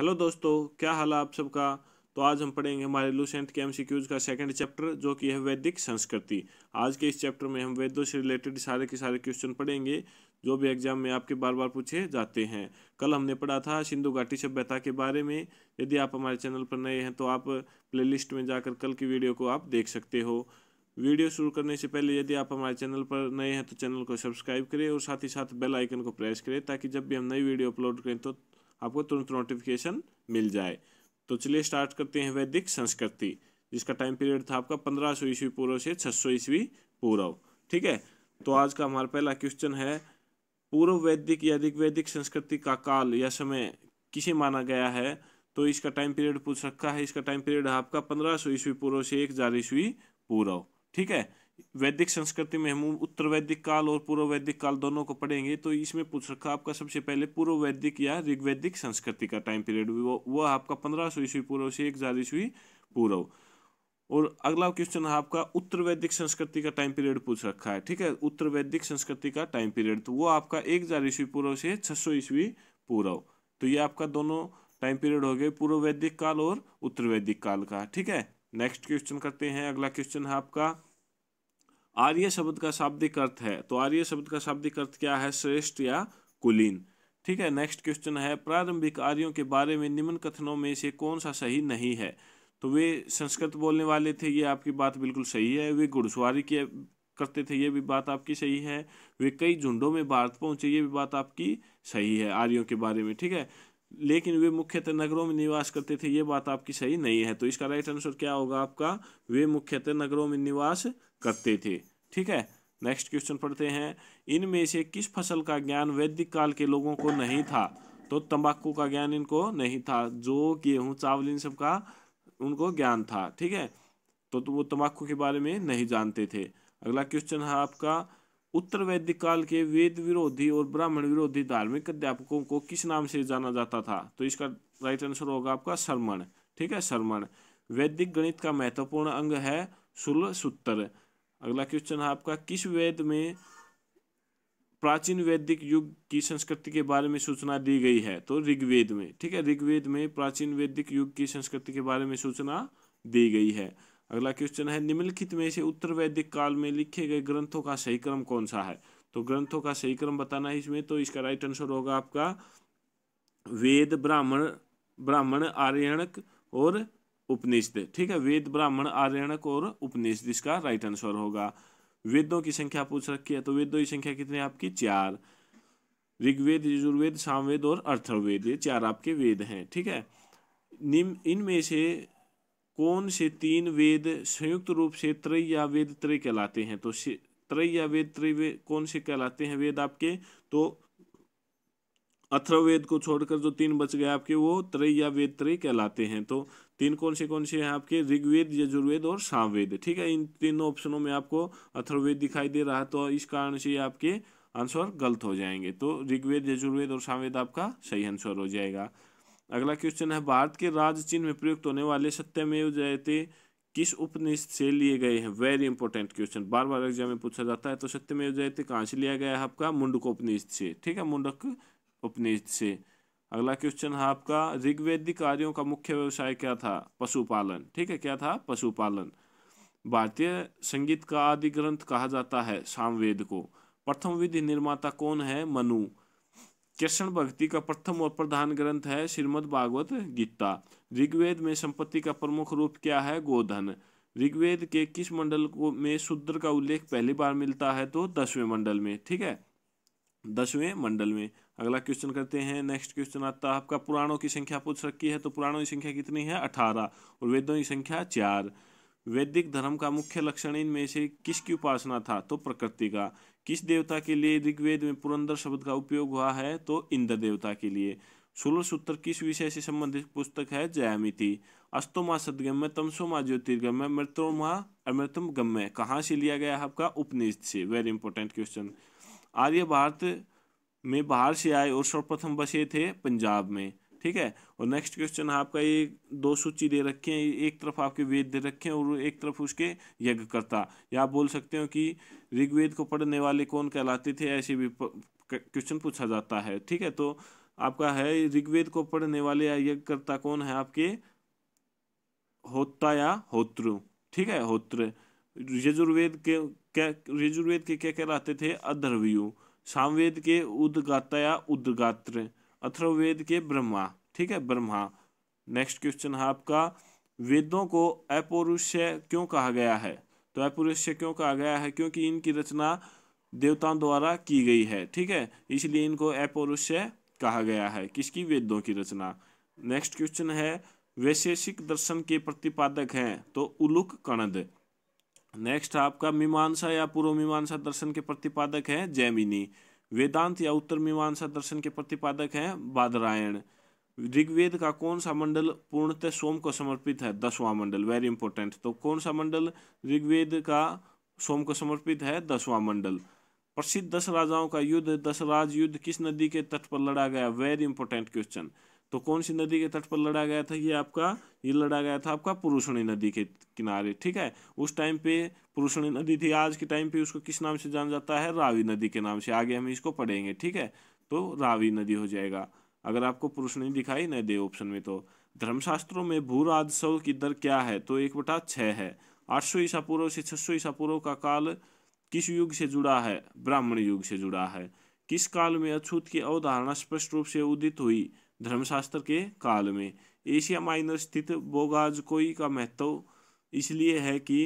hello दोस्तों क्या हाल आप सबका तो आज हम पढ़ेंगे हमारे लूसेंट के एमसीक्यूज का सेकंड चैप्टर जो कि है वैदिक संस्कृति आज के इस चैप्टर में हम वेदों से रिलेटेड सारे के सारे क्वेश्चन पढ़ेंगे जो भी एग्जाम में आपके बार बार पूछे जाते हैं कल हमने पढ़ा था सिंधु घाटी सभ्यता के बारे में यदि आप हमारे चैनल पर नए हैं तो आप प्ले में जाकर कल की वीडियो को आप देख सकते हो वीडियो शुरू करने से पहले यदि आप हमारे चैनल पर नए हैं तो चैनल को सब्सक्राइब करें और साथ ही साथ बेल आइकन को प्रेस करें ताकि जब भी हम नई वीडियो अपलोड करें तो आपको तुरंत नोटिफिकेशन मिल जाए तो चलिए स्टार्ट करते हैं वैदिक संस्कृति जिसका टाइम पीरियड था आपका पंद्रह सौ ईस्वी पूर्व से छः सौ ईस्वी पूर्व ठीक है तो आज का हमारा पहला क्वेश्चन है पूर्व वैदिक या अधिक वैदिक संस्कृति का काल या समय किसे माना गया है तो इसका टाइम पीरियड पूछ रखा है इसका टाइम पीरियड आपका पंद्रह सौ ईस्वी पूर्व से एक हजार ईस्वी पूर्व ठीक है वैदिक संस्कृति में हम उत्तर वैदिक काल और पूर्व वैदिक काल दोनों को पढ़ेंगे तो इसमें पूछ रखा आपका सबसे पहले पूर्व वैदिक या ऋग्वैदिक संस्कृति का टाइम पीरियड वो वह आपका पंद्रह सौ ईस्वी पूर्व से एक हजार ईस्वी पूर्व और अगला क्वेश्चन है आपका उत्तर वैदिक संस्कृति का टाइम पीरियड पूछ रखा है ठीक है उत्तर वैदिक संस्कृति का टाइम पीरियड तो वो आपका एक हजार ईस्वी पूर्व से छह सौ ईस्वी पूर्व तो ये आपका दोनों टाइम पीरियड हो गए पूर्व वैदिक काल और उत्तर वैदिक काल का ठीक है नेक्स्ट क्वेश्चन करते हैं अगला क्वेश्चन है आपका आर्य शब्द का शाब्दिक अर्थ है तो आर्य शब्द का शाब्दिक अर्थ क्या है श्रेष्ठ या कुलीन ठीक है नेक्स्ट क्वेश्चन है प्रारंभिक आर्यों के बारे में निम्न कथनों में से कौन सा सही नहीं है तो वे संस्कृत बोलने वाले थे ये आपकी बात बिल्कुल सही है वे घुड़सवारी किया करते थे ये भी बात आपकी सही है वे कई झुंडों में भारत पहुंचे ये भी बात आपकी सही है आर्यों के बारे में ठीक है लेकिन वे मुख्यतः नगरों में निवास करते थे ये बात आपकी सही नहीं है तो इसका राइट आंसर क्या होगा आपका वे मुख्यतः नगरों में निवास करते थे ठीक है नेक्स्ट क्वेश्चन पढ़ते हैं इनमें से किस फसल का ज्ञान वैदिक काल के लोगों को नहीं था तो तंबाकू का ज्ञान इनको नहीं था जो गेहूँ चावल इन सब का उनको ज्ञान था ठीक है तो, तो वो तंबाकू के बारे में नहीं जानते थे अगला क्वेश्चन है आपका उत्तर वैदिक काल के वेद विरोधी और ब्राह्मण विरोधी धार्मिक अध्यापकों को किस नाम से जाना जाता था तो इसका राइट आंसर होगा आपका शर्मण ठीक है श्रमण वैदिक गणित का महत्वपूर्ण अंग है सुल सूत्र अगला क्वेश्चन है आपका किस वेद में प्राचीन वैदिक युग की संस्कृति के बारे में सूचना दी गई है तो ऋग्वेद में ठीक है ऋग्वेद में प्राचीन वैदिक युग की संस्कृति के बारे में सूचना दी गई है अगला क्वेश्चन है निम्नलिखित में से उत्तर वैदिक काल में लिखे गए ग्रंथों का सही क्रम कौन सा है तो ग्रंथों का सही क्रम बताना है इसमें तो इसका राइट आंसर होगा आपका वेद ब्राह्मण ब्राह्मण आर्यणक और उपनिषद ठीक है वेद ब्राह्मण आर्यणक और उपनिषद इसका राइट आंसर होगा वेदों की संख्या पूछ रखी है तो वेदों की संख्या कितनी है आपकी चार ऋग्वेद यजुर्वेद सामवेद और अर्थवेद ये चार आपके वेद हैं ठीक है निम इनमें से कौन से तीन वेद संयुक्त रूप से त्रय या वेद त्रय कहलाते हैं तो त्रय या वेद त्रय वे, कौन से कहलाते हैं वेद आपके तो अथर्ववेद को छोड़कर जो तीन बच गए आपके वो त्रय या वेद त्रय कहलाते हैं तो तीन कौन से कौन से हैं आपके ऋग्वेद यजुर्वेद और सामवेद ठीक है इन तीनों ऑप्शनों में आपको अथर्ववेद दिखाई दे रहा है तो इस कारण से आपके आंसर गलत हो जाएंगे तो ऋग्वेद यजुर्वेद और सामवेद आपका सही आंसर हो जाएगा अगला क्वेश्चन है भारत के राज चिन्ह में प्रयुक्त होने वाले सत्यमेव जयते किस उपनिषद से लिए गए हैं वेरी इंपॉर्टेंट क्वेश्चन बार बार एग्जाम में पूछा जाता है तो सत्यमेव जयते कहाँ से लिया गया है आपका मुंडक उपनिषद से ठीक है मुंडक उपनिषद से अगला क्वेश्चन है आपका ऋग्वेदिक कार्यों का मुख्य व्यवसाय क्या था पशुपालन ठीक है क्या था पशुपालन भारतीय संगीत का आदि ग्रंथ कहा जाता है सामवेद को प्रथम विधि निर्माता कौन है मनु कृष्ण भक्ति का प्रथम और प्रधान ग्रंथ है श्रीमद भागवत गीता ऋग्वेद में संपत्ति का प्रमुख रूप क्या है गोधन ऋग्वेद के किस मंडल को में शूद्र का उल्लेख पहली बार मिलता है तो दसवें मंडल में ठीक है दसवें मंडल में अगला क्वेश्चन करते हैं नेक्स्ट क्वेश्चन आता है आपका पुराणों की संख्या पूछ रखी है तो पुराणों की संख्या कितनी है अठारह और वेदों की संख्या चार वैदिक धर्म का मुख्य लक्षण इनमें से किसकी उपासना था तो प्रकृति का किस देवता के लिए ऋग्वेद में पुरंदर शब्द का उपयोग हुआ है तो इंद्र देवता के लिए सोलह सूत्र किस विषय से संबंधित पुस्तक है जयामिति अस्तोमा सदगम्य तमसोमा ज्योतिर्गम्य मृत्योमा अमृतम गम्य कहाँ से लिया गया है आपका उपनिषद से very important question Arya Bharat में बाहर से आए और सर्वप्रथम बसे थे पंजाब में ठीक है और नेक्स्ट क्वेश्चन आपका ये दो सूची दे रखे हैं एक तरफ आपके वेद दे रखे हैं और एक तरफ उसके यज्ञकर्ता या आप बोल सकते हो कि ऋग्वेद को पढ़ने वाले कौन कहलाते थे ऐसे भी क्वेश्चन पूछा जाता है ठीक है तो आपका है ऋग्वेद को पढ़ने वाले या यज्ञकर्ता कौन है आपके होता या होत्र ठीक है होत्र यजुर्वेद के क्या यजुर्वेद के क्या कहलाते थे अधर्वयु सामवेद के उदगातया उदगात्र अथर्ववेद के ब्रह्मा ठीक है ब्रह्मा नेक्स्ट क्वेश्चन है आपका वेदों को अपौरुष्य क्यों कहा गया है तो अपौरुष्य क्यों कहा गया है क्योंकि इनकी रचना देवताओं द्वारा की गई है ठीक है इसलिए इनको अपौरुष्य कहा गया है किसकी वेदों की रचना नेक्स्ट क्वेश्चन है वैशेषिक दर्शन के प्रतिपादक हैं तो उलुक कणद नेक्स्ट आपका मीमांसा या पूर्व मीमांसा दर्शन के प्रतिपादक हैं जैमिनी वेदांत या उत्तर मीमांसा दर्शन के प्रतिपादक हैं बादरायण ऋग्वेद का कौन सा मंडल पूर्णतः सोम को समर्पित है दसवां मंडल वेरी इंपॉर्टेंट तो कौन सा मंडल ऋग्वेद का सोम को समर्पित है दसवां मंडल प्रसिद्ध दस राजाओं का युद्ध राज युद्ध किस नदी के तट पर लड़ा गया वेरी इंपॉर्टेंट क्वेश्चन तो कौन सी नदी के तट पर लड़ा गया था ये आपका ये लड़ा गया था आपका पुरुषणी नदी के किनारे ठीक है उस टाइम पे पुरुषणी नदी थी आज के टाइम पे उसको किस नाम से जाना जाता है रावी नदी के नाम से आगे हम इसको पढ़ेंगे ठीक है तो रावी नदी हो जाएगा अगर आपको पुरुषणी दिखाई न दे ऑप्शन में तो धर्मशास्त्रों में भू राजस्व की दर क्या है तो एक बटा छः है आठ सौ ईसा पूर्व से छह सौ ईसा पूर्व का काल किस युग से जुड़ा है ब्राह्मण युग से जुड़ा है किस काल में अछूत की अवधारणा स्पष्ट रूप से उदित हुई धर्मशास्त्र के काल में एशिया माइनर स्थित बोगाज कोई का महत्व इसलिए है कि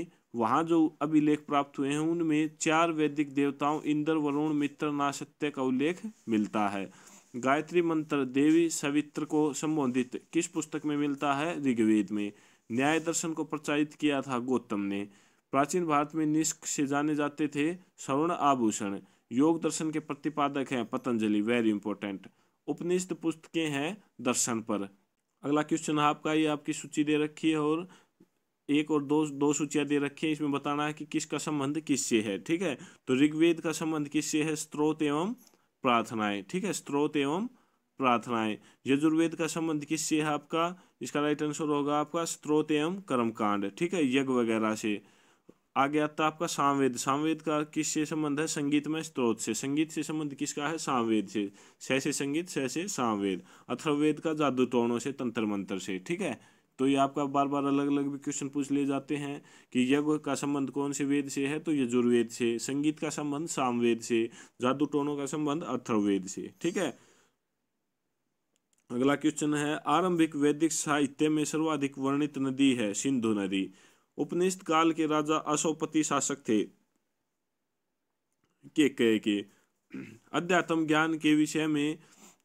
वहाँ जो अभिलेख प्राप्त हुए हैं उनमें चार वैदिक देवताओं इंद्र वरुण मित्र नासत्य का उल्लेख मिलता है गायत्री मंत्र देवी सवित्र को संबोधित किस पुस्तक में मिलता है ऋग्वेद में न्याय दर्शन को प्रचारित किया था गौतम ने प्राचीन भारत में निष्क से जाने जाते थे स्वर्ण आभूषण योग दर्शन के प्रतिपादक हैं पतंजलि वेरी इंपॉर्टेंट उपनिष्ठ पुस्तकें हैं दर्शन पर अगला क्वेश्चन आपका ये आपकी सूची दे रखी है और एक और दो दो सूचियाँ दे रखी है इसमें बताना है कि किसका संबंध किससे है ठीक है तो ऋग्वेद का संबंध किससे है स्त्रोत एवं प्रार्थनाएं ठीक है स्त्रोत एवं प्रार्थनाएं यजुर्वेद का संबंध किससे है आपका इसका राइट आंसर होगा आपका स्त्रोत एवं कर्मकांड ठीक है यज्ञ वगैरह से आगे आता है आपका सामवेद सामवेद का किससे संबंध है संगीत में स्त्रोत से संगीत से संबंध किसका है सामवेद से सह से संगीत सह से सामवेद अथर्वेद का जादू टोणों से तंत्र मंत्र से ठीक है तो ये आपका बार बार अलग अलग भी क्वेश्चन पूछ लिए जाते हैं कि यज्ञ का संबंध कौन से वेद से है तो यजुर्वेद से संगीत का संबंध सामवेद से जादू टोनों का संबंध अथर्वेद से ठीक है अगला क्वेश्चन है आरंभिक वैदिक साहित्य में सर्वाधिक वर्णित नदी है सिंधु नदी उपनिषद काल के राजा अशोपति शासक थे के कहे के अध्यात्म ज्ञान के विषय में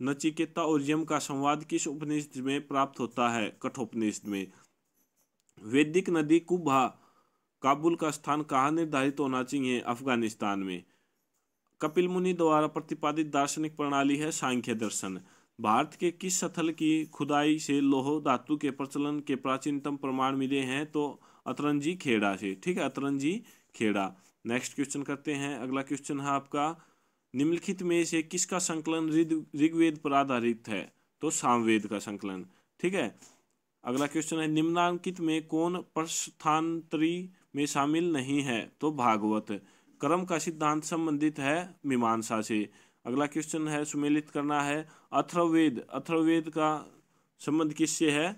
नचिकेता और यम का संवाद किस उपनिषद में प्राप्त होता है कठोपनिषद में वैदिक नदी कुभा काबुल का स्थान कहाँ निर्धारित होना चाहिए अफगानिस्तान में कपिल मुनि द्वारा प्रतिपादित दार्शनिक प्रणाली है सांख्य दर्शन भारत के किस स्थल की खुदाई से लोह धातु के प्रचलन के प्राचीनतम प्रमाण मिले हैं तो अतरंजी खेड़ा से ठीक है अतरंजी खेड़ा नेक्स्ट क्वेश्चन करते हैं अगला क्वेश्चन है आपका निम्नलिखित में से किसका संकलन ऋग्वेद पर आधारित है तो सामवेद का संकलन ठीक है अगला क्वेश्चन है निम्नांकित में कौन प्रस्थान्तरी में शामिल नहीं है तो भागवत कर्म का सिद्धांत संबंधित है मीमांसा से अगला क्वेश्चन है सुमेलित करना है अथर्ववेद अथर्ववेद का संबंध किससे है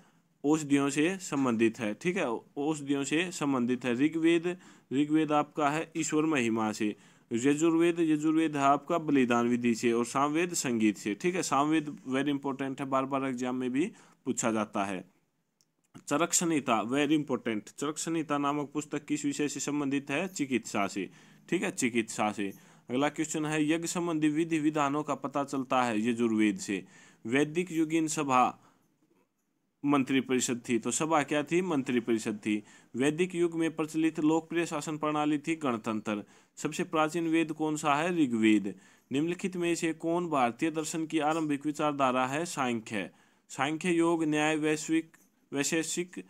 औषधियों से संबंधित है ठीक है औषधियों से संबंधित है ऋग्वेद ऋग्वेद आपका है ईश्वर महिमा से यजुर्वेद यजुर्वेद है आपका बलिदान विधि से और सामवेद संगीत से ठीक है सामवेद वेरी इंपॉर्टेंट है बार बार एग्जाम में भी पूछा जाता है चरक संहिता वेरी इंपॉर्टेंट चरक संहिता नामक पुस्तक किस विषय से संबंधित है चिकित्सा से ठीक है चिकित्सा से अगला क्वेश्चन है यज्ञ संबंधी विधि विधानों का पता चलता है यजुर्वेद से वैदिक युगीन सभा मंत्रिपरिषद थी तो सभा क्या थी मंत्रिपरिषद थी वैदिक युग में प्रचलित लोकप्रिय शासन प्रणाली थी गणतंत्र सबसे प्राचीन वेद कौन सा है ऋग्वेद निम्नलिखित में से कौन भारतीय दर्शन की आरंभिक विचारधारा है सांख्य सांख्य योग न्याय वैश्विक वैशेषिक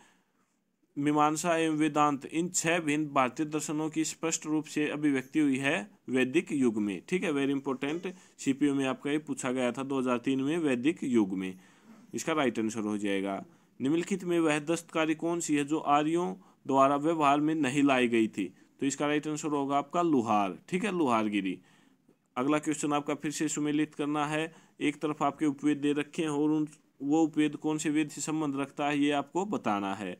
मीमांसा एवं वेदांत इन छह भिन्न भारतीय दर्शनों की स्पष्ट रूप से अभिव्यक्ति हुई है वैदिक युग में ठीक है वेरी इंपॉर्टेंट सीपीओ में आपका ये पूछा गया था 2003 में वैदिक युग में इसका राइट आंसर हो जाएगा निम्नलिखित में वह दस्तकारी कौन सी है जो आर्यों द्वारा व्यवहार में नहीं लाई गई थी तो इसका राइट आंसर होगा आपका लुहार ठीक है लुहारगिरी अगला क्वेश्चन आपका फिर से सुमेलित करना है एक तरफ आपके उपवेद दे रखे हैं और उन वो उपवेद कौन से वेद से संबंध रखता है ये आपको बताना है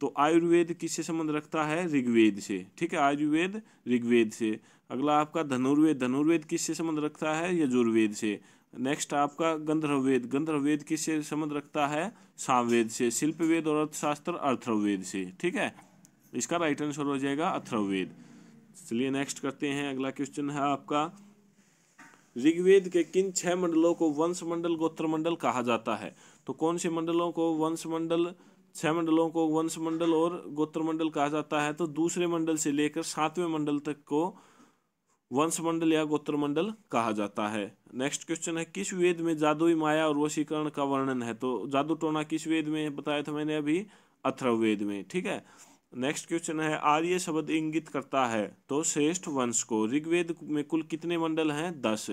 तो आयुर्वेद किससे संबंध रखता है ऋग्वेद से ठीक है आयुर्वेद ऋग्वेद से अगला आपका धनुर्वेद धनुर्वेद किससे संबंध रखता है यजुर्वेद से नेक्स्ट आपका गंधर्ववेद गंधर्ववेद किससे संबंध रखता है सामवेद से शिल्प वेद और अर्थशास्त्र अर्थवेद से ठीक है इसका राइट आंसर हो जाएगा अथर्ववेद चलिए नेक्स्ट करते हैं अगला क्वेश्चन है आपका ऋग्वेद के किन छह मंडलों को वंश मंडल गोत्र मंडल कहा जाता है तो कौन से मंडलों को वंश मंडल छह मंडलों को वंश मंडल और गोत्र मंडल कहा जाता है तो दूसरे मंडल से लेकर सातवें मंडल तक को वंशमंडल या गोत्रमंडल कहा जाता है नेक्स्ट क्वेश्चन है किस वेद में जादुई माया और वशीकरण का वर्णन है तो जादू टोना किस वेद में बताया था मैंने अभी अथर्ववेद में ठीक है नेक्स्ट क्वेश्चन है आर्य शब्द इंगित करता है तो श्रेष्ठ वंश को ऋग्वेद में कुल कितने मंडल हैं दस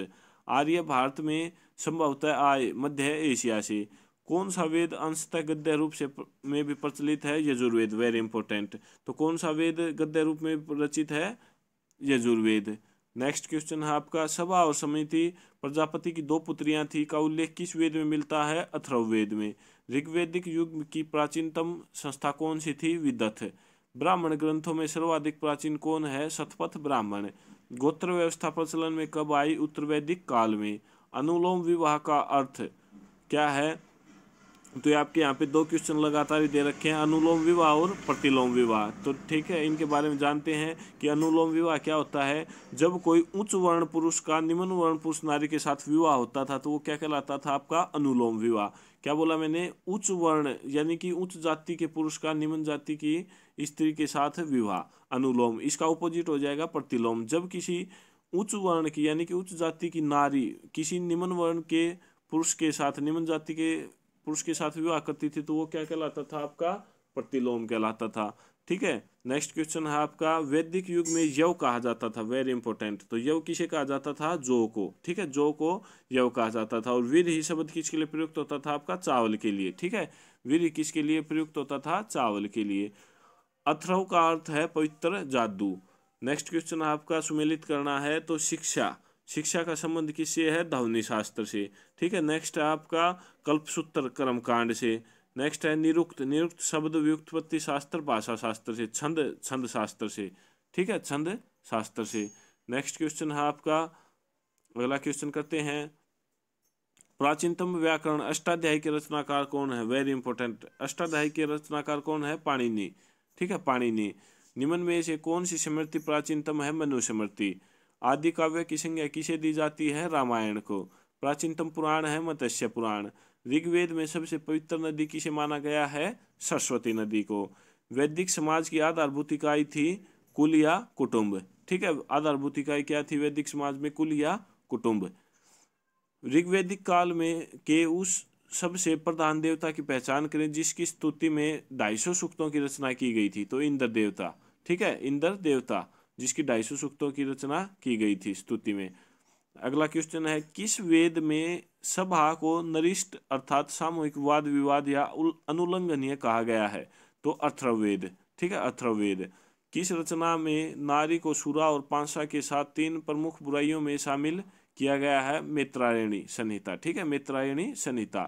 आर्य भारत में संभवतः आय मध्य एशिया से कौन सा वेद अंशतः गद्य रूप से में भी प्रचलित है यजुर्वेद वेरी इंपॉर्टेंट तो कौन सा वेद गद्य रूप में रचित है यजुर्वेद नेक्स्ट क्वेश्चन है आपका सभा और समिति प्रजापति की दो पुत्रियां थी का उल्लेख किस वेद में मिलता है अथर्ववेद में ऋग्वेदिक युग की प्राचीनतम संस्था कौन सी थी विदथ ब्राह्मण ग्रंथों में सर्वाधिक प्राचीन कौन है सतपथ ब्राह्मण गोत्र व्यवस्था प्रचलन में कब आई उत्तर वैदिक काल में अनुलोम विवाह का अर्थ क्या है तो ये आपके यहाँ पे दो क्वेश्चन लगातार ही दे रखे हैं अनुलोम विवाह और प्रतिलोम विवाह तो ठीक है इनके बारे में जानते हैं कि अनुलोम विवाह क्या होता है जब कोई उच्च वर्ण पुरुष का निम्न वर्ण पुरुष नारी के साथ विवाह होता था तो वो क्या कहलाता था आपका अनुलोम विवाह क्या बोला मैंने उच्च वर्ण यानी कि उच्च जाति के पुरुष का निम्न जाति की स्त्री के साथ विवाह अनुलोम इसका ऑपोजिट हो जाएगा प्रतिलोम जब किसी उच्च वर्ण की यानी कि उच्च जाति की नारी किसी निम्न वर्ण के पुरुष के साथ निम्न जाति के पुरुष के साथ विवाह करती थी तो वो क्या कहलाता था आपका प्रतिलोम कहलाता था ठीक है नेक्स्ट क्वेश्चन है आपका वैदिक युग में यव कहा जाता था वेरी इंपॉर्टेंट तो यव किसे कहा जाता था जो को ठीक है जो को यव कहा जाता था और वीर ही शब्द किसके लिए प्रयुक्त होता था आपका चावल के लिए ठीक है वीर किसके लिए प्रयुक्त होता था चावल के लिए अथरव का अर्थ है पवित्र जादू नेक्स्ट क्वेश्चन आपका सुमिलित करना है तो शिक्षा शिक्षा का संबंध किससे है धावनी शास्त्र से ठीक है नेक्स्ट है आपका कल्पसूत्र कर्म कांड से नेक्स्ट है निरुक्त निरुक्त शब्द व्युत्पत्ति शास्त्र भाषा शास्त्र से छंद छंद शास्त्र से ठीक है छंद शास्त्र से नेक्स्ट क्वेश्चन है आपका अगला क्वेश्चन करते हैं प्राचीनतम व्याकरण अष्टाध्यायी के रचनाकार कौन है वेरी इंपॉर्टेंट अष्टाध्यायी के रचनाकार कौन है पाणिनि ठीक है पाणिनि निम्न में से कौन सी स्मृति प्राचीनतम है मनुस्मृति आदि काव्य की संज्ञा किसे दी जाती है रामायण को प्राचीनतम पुराण है मत्स्य पुराण ऋग्वेद में सबसे पवित्र नदी किसे माना गया है सरस्वती नदी को वैदिक समाज की आधारभूत इकाई थी कुल या कुटुंब ठीक है आधारभूत इकाई क्या थी वैदिक समाज में कुल या कुटुंब ऋग्वेदिक काल में के उस सबसे प्रधान देवता की पहचान करें जिसकी स्तुति में ढाई सौ सूक्तों की रचना की गई थी तो इंद्र देवता ठीक है इंद्र देवता जिसकी ढाई सौ सूक्तों की रचना की गई थी स्तुति में अगला क्वेश्चन है किस वेद में सभा को नरिष्ट अर्थात सामूहिक वाद विवाद या अनुलंघनीय कहा गया है तो अथर्ववेद ठीक है अथर्ववेद किस रचना में नारी को सुरा और पांसा के साथ तीन प्रमुख बुराइयों में शामिल किया गया है मेत्रायणी संहिता ठीक है मेत्रायणी संहिता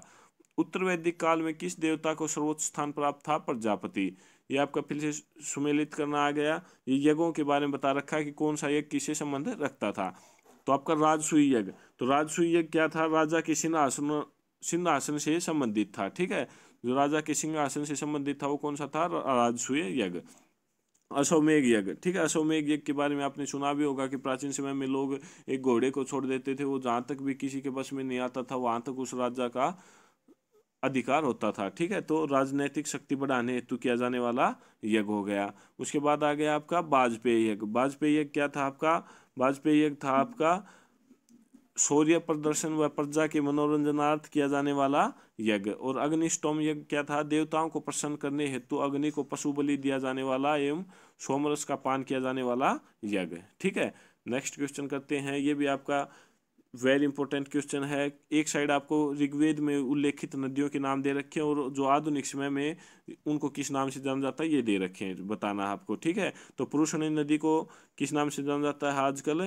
उत्तर वैदिक काल में किस देवता को सर्वोच्च स्थान प्राप्त था प्रजापति ये आपका फिर से सुमेलित करना आ गया ये यज्ञों के बारे में बता रखा है कि कौन सा यज्ञ किसे संबंध रखता था तो आपका राजसुई यज्ञ तो राजसुई यज्ञ क्या था राजा के सिंहासन सिंहासन से संबंधित था ठीक है जो राजा के सिंहासन से संबंधित था वो कौन सा था राजसुई यज्ञ अश्वमेघ यज्ञ ठीक है अश्वमेघ यज्ञ के बारे में आपने सुना भी होगा कि प्राचीन समय में लोग एक घोड़े को छोड़ देते थे वो जहाँ तक भी किसी के बस में नहीं आता था वहाँ तक उस राजा का अधिकार होता था ठीक है तो राजनैतिक शक्ति बढ़ाने हेतु किया जाने वाला यज्ञ हो गया उसके बाद आ गया आपका वाजपेयी यज्ञ वाजपेयी यज्ञ क्या था आपका वाजपेयी यज्ञ था आपका शौर्य प्रदर्शन व प्रजा के मनोरंजनार्थ किया जाने वाला यज्ञ और अग्निष्टोम यज्ञ क्या था देवताओं को प्रसन्न करने हेतु अग्नि को पशु बलि दिया जाने वाला एवं सोमरस का पान किया जाने वाला यज्ञ ठीक है नेक्स्ट क्वेश्चन करते हैं ये भी आपका वेरी इंपॉर्टेंट क्वेश्चन है एक साइड आपको ऋग्वेद में उल्लेखित नदियों के नाम दे रखे हैं और जो आधुनिक समय में उनको किस नाम से जाना जाता है ये दे रखे हैं बताना आपको ठीक है तो पुरुषणी नदी को किस नाम से जाना जाता है आजकल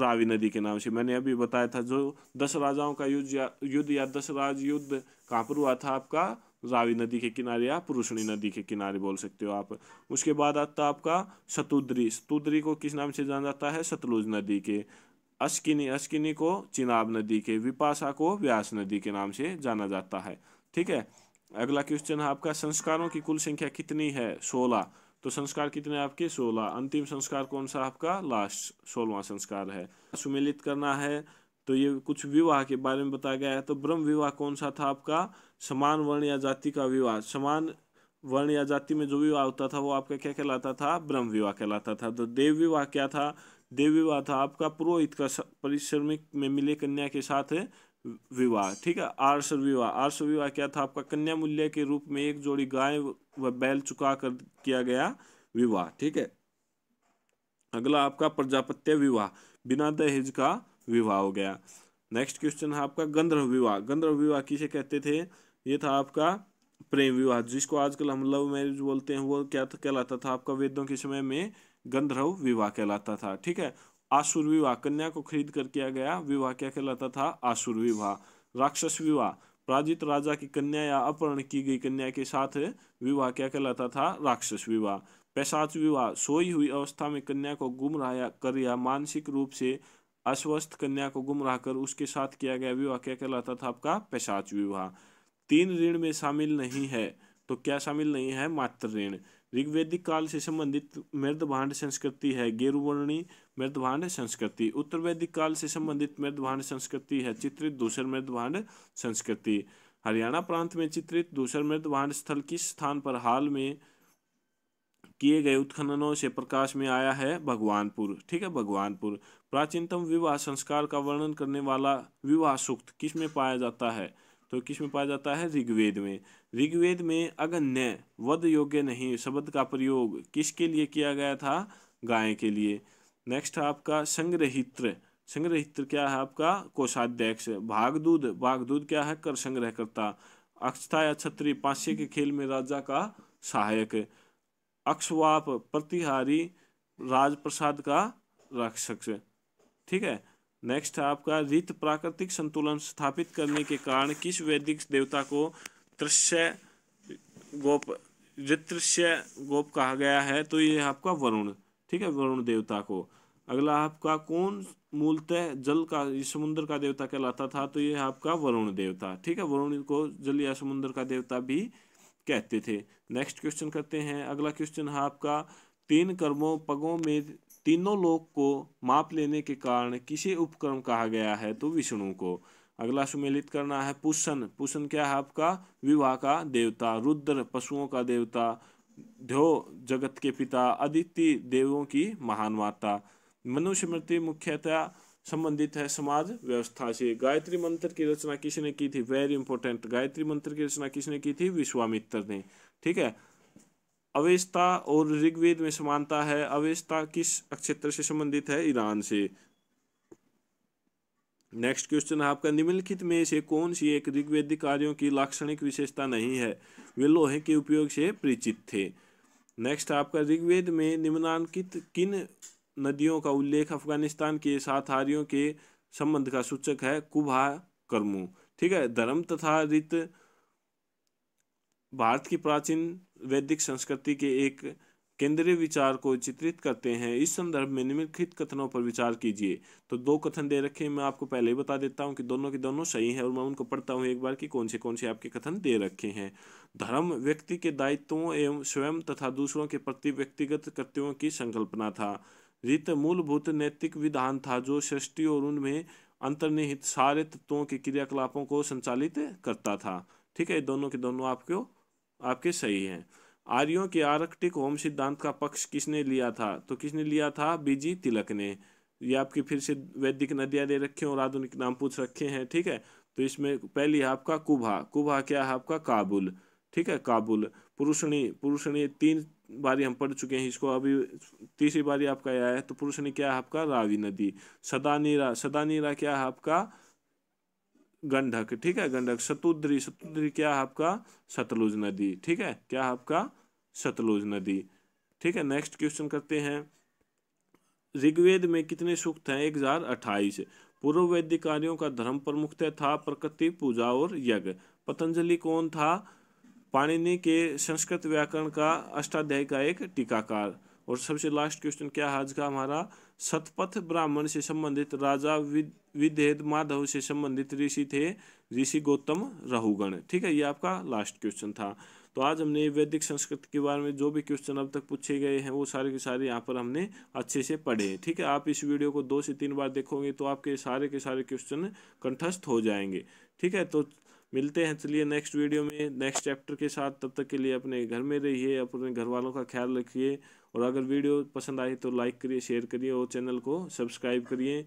रावी नदी के नाम से मैंने अभी बताया था जो दस राजाओं का युद्ध या युद्ध या दस राज युद्ध कहाँ पर हुआ था आपका रावी नदी के किनारे या पुरुषणी नदी के किनारे बोल सकते हो आप उसके बाद आता आपका शतुद्री शतुद्री को किस नाम से जाना जाता है सतलुज नदी के अश्किनी अश्किनी को चिनाब नदी के विपाशा को व्यास नदी के नाम से जाना जाता है ठीक है अगला क्वेश्चन है आपका संस्कारों की कुल संख्या कितनी है सोलह तो संस्कार कितने आपके सोलह अंतिम संस्कार कौन सा आपका लास्ट सोलवा संस्कार है सुमिलित करना है तो ये कुछ विवाह के बारे में बताया गया है तो ब्रह्म विवाह कौन सा था आपका समान वर्ण या जाति का विवाह समान वर्ण या जाति में जो विवाह होता था वो आपका क्या कहलाता था ब्रह्म विवाह कहलाता था तो देव विवाह क्या था देव विवाह था आपका पुरोहित का परिश्रमिक में मिले कन्या के साथ विवाह ठीक है आर्स विवाह आर्ष विवाह क्या था आपका कन्या मूल्य के रूप में एक जोड़ी गाय व बैल चुका कर किया गया विवाह ठीक है अगला आपका प्रजापत्य विवाह बिना दहेज का विवाह हो गया नेक्स्ट क्वेश्चन है आपका गंधर्व विवाह गंधर्व विवाह किसे कहते थे ये था आपका प्रेम विवाह जिसको आजकल हम लव मैरिज बोलते हैं वो क्या कहलाता था आपका वेदों के समय में गंधर्व विवाह कहलाता था ठीक है आसुर विवाह कन्या को खरीद कर किया गया विवाह क्या कहलाता था आसुर विवाह राक्षस विवाह पराजित राजा की कन्या या अपहरण की गई कन्या के साथ विवाह क्या कहलाता था राक्षस विवाह पैसाच विवाह सोई हुई अवस्था में कन्या को गुमराह कर या मानसिक रूप से अस्वस्थ कन्या को गुमराह कर उसके साथ किया गया विवाह क्या कहलाता था आपका पैसाच विवाह तीन ऋण में शामिल नहीं है तो क्या शामिल नहीं है मात्र ऋण ऋग्वेदिक काल से संबंधित मृदभांड संस्कृति है गेरुवर्णी मृदभांड संस्कृति उत्तर वैदिक काल से संबंधित मृदभांड संस्कृति है चित्रित दूसर मृदभांड संस्कृति हरियाणा प्रांत में चित्रित दूसर मृदभांड स्थल किस स्थान पर हाल में किए गए उत्खननों से प्रकाश में आया है भगवानपुर ठीक है भगवानपुर प्राचीनतम विवाह संस्कार का वर्णन करने वाला विवाह सूक्त किस में पाया जाता है तो किस में पाया जाता है ऋग्वेद में ऋग्वेद में अगन्य वध योग्य नहीं शब्द का प्रयोग किसके लिए किया गया था गाय के लिए नेक्स्ट आपका संग्रहित्र संग्रहित्र क्या है आपका कोषाध्यक्ष भागदूध भागदूध क्या है कर संग्रहकर्ता अक्षता या छत्री पांचे के खेल में राजा का सहायक अक्षवाप प्रतिहारी राजप्रसाद का रक्षक ठीक है नेक्स्ट है आपका रित प्राकृतिक संतुलन स्थापित करने के कारण किस वैदिक देवता को दृश्य गोप ऋतृश्य गोप कहा गया है तो ये आपका वरुण ठीक है वरुण देवता को अगला आपका कौन मूलतः जल का समुद्र का देवता कहलाता था तो ये आपका वरुण देवता ठीक है वरुण को जल या समुद्र का देवता भी कहते थे नेक्स्ट क्वेश्चन करते हैं अगला क्वेश्चन है आपका तीन कर्मों पगों में तीनों लोक को माप लेने के कारण किसे उपक्रम कहा गया है तो विष्णु को अगला सुमेलित करना है पुषण पुषण क्या है आपका विवाह का देवता रुद्र पशुओं का देवता ध्यो जगत के पिता अदिति देवों की महान माता मृत्यु मुख्यतः संबंधित है समाज व्यवस्था से गायत्री मंत्र की रचना किसने की थी वेरी इंपॉर्टेंट गायत्री मंत्र की रचना किसने की थी विश्वामित्र ने ठीक है अवेस्ता और ऋग्वेद में समानता है अवेस्ता किस क्षेत्र से संबंधित है ईरान से नेक्स्ट क्वेश्चन है आपका निम्नलिखित में से कौन सी एक ऋग्वेदिक कार्यों की लाक्षणिक विशेषता नहीं है वे लोहे के उपयोग से परिचित थे नेक्स्ट आपका ऋग्वेद में निम्नांकित किन नदियों का उल्लेख अफगानिस्तान के साथ आर्यों के संबंध का सूचक है कुभा कर्मु ठीक है धर्म तथा रित भारत की प्राचीन वैदिक संस्कृति के एक केंद्रीय विचार को चित्रित करते हैं इस संदर्भ में निम्नलिखित कथनों पर विचार कीजिए तो दो कथन दे रखे हैं मैं आपको पहले ही बता देता हूँ कि दोनों के दोनों सही हैं और मैं उनको पढ़ता हूँ एक बार कि कौन से कौन से आपके कथन दे रखे हैं धर्म व्यक्ति के दायित्वों एवं स्वयं तथा दूसरों के प्रति व्यक्तिगत कर्तव्यों की संकल्पना था रित मूलभूत नैतिक विधान था जो सृष्टि और उनमें अंतर्निहित सारे तत्वों के क्रियाकलापों को संचालित करता था ठीक है दोनों के दोनों आपको आपके सही हैं आर्यों के आर्कटिक होम सिद्धांत का पक्ष किसने लिया था तो किसने लिया था बीजी तिलक ने ये आपकी फिर से वैदिक नदियाँ दे रखे हैं और आधुनिक नाम पूछ रखे हैं ठीक है तो इसमें पहली है आपका कुभा कुभा क्या है आपका काबुल ठीक है काबुल पुरुषणी पुरुषणी तीन बारी हम पढ़ चुके हैं इसको अभी तीसरी बारी आपका आया है तो पुरुषणी क्या है आपका रावी नदी सदानीरा सदानीरा क्या है आपका गंडक ठीक है गंडक शतुद्री शतुद्री क्या है आपका सतलुज नदी ठीक है क्या है आपका सतलुज नदी ठीक है नेक्स्ट क्वेश्चन करते हैं ऋग्वेद में कितने सूक्त हैं एक हजार अट्ठाईस पूर्व वैद्य का धर्म प्रमुख था प्रकृति पूजा और यज्ञ पतंजलि कौन था पाणिनि के संस्कृत व्याकरण का अष्टाध्याय का एक टीकाकार और सबसे लास्ट क्वेश्चन क्या है आज का हमारा सतपथ ब्राह्मण से संबंधित राजा विधेद माधव से संबंधित ऋषि थे ऋषि गौतम राहुगण ठीक है ये आपका लास्ट क्वेश्चन था तो आज हमने वैदिक संस्कृत के बारे में जो भी क्वेश्चन अब तक पूछे गए हैं वो सारे के सारे यहाँ पर हमने अच्छे से पढ़े ठीक है आप इस वीडियो को दो से तीन बार देखोगे तो आपके सारे के सारे क्वेश्चन कंठस्थ हो जाएंगे ठीक है तो मिलते हैं चलिए नेक्स्ट वीडियो में नेक्स्ट चैप्टर के साथ तब तक के लिए अपने घर में रहिए अपने घर वालों का ख्याल रखिए और अगर वीडियो पसंद आए तो लाइक करिए शेयर करिए और चैनल को सब्सक्राइब करिए